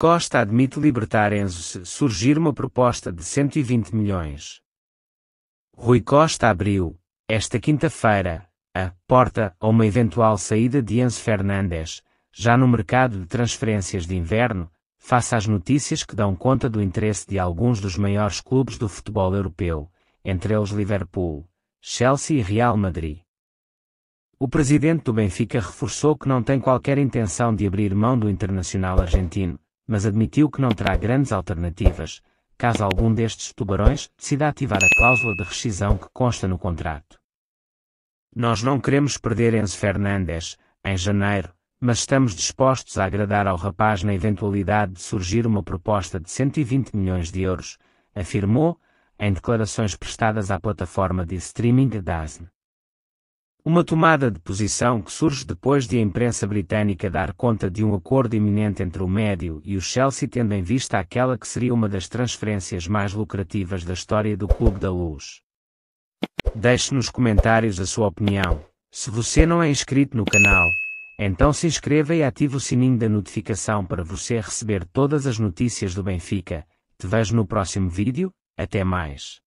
Costa admite libertar Enzo se surgir uma proposta de 120 milhões. Rui Costa abriu, esta quinta-feira, a porta a uma eventual saída de Enzo Fernandes, já no mercado de transferências de inverno, face às notícias que dão conta do interesse de alguns dos maiores clubes do futebol europeu, entre eles Liverpool, Chelsea e Real Madrid. O presidente do Benfica reforçou que não tem qualquer intenção de abrir mão do internacional argentino, mas admitiu que não terá grandes alternativas, caso algum destes tubarões decida ativar a cláusula de rescisão que consta no contrato. Nós não queremos perder Enzo Fernandes, em janeiro, mas estamos dispostos a agradar ao rapaz na eventualidade de surgir uma proposta de 120 milhões de euros, afirmou, em declarações prestadas à plataforma de streaming DASN. DAZN uma tomada de posição que surge depois de a imprensa britânica dar conta de um acordo iminente entre o médio e o Chelsea, tendo em vista aquela que seria uma das transferências mais lucrativas da história do Clube da Luz. Deixe nos comentários a sua opinião. Se você não é inscrito no canal, então se inscreva e ative o sininho da notificação para você receber todas as notícias do Benfica. Te vejo no próximo vídeo. Até mais.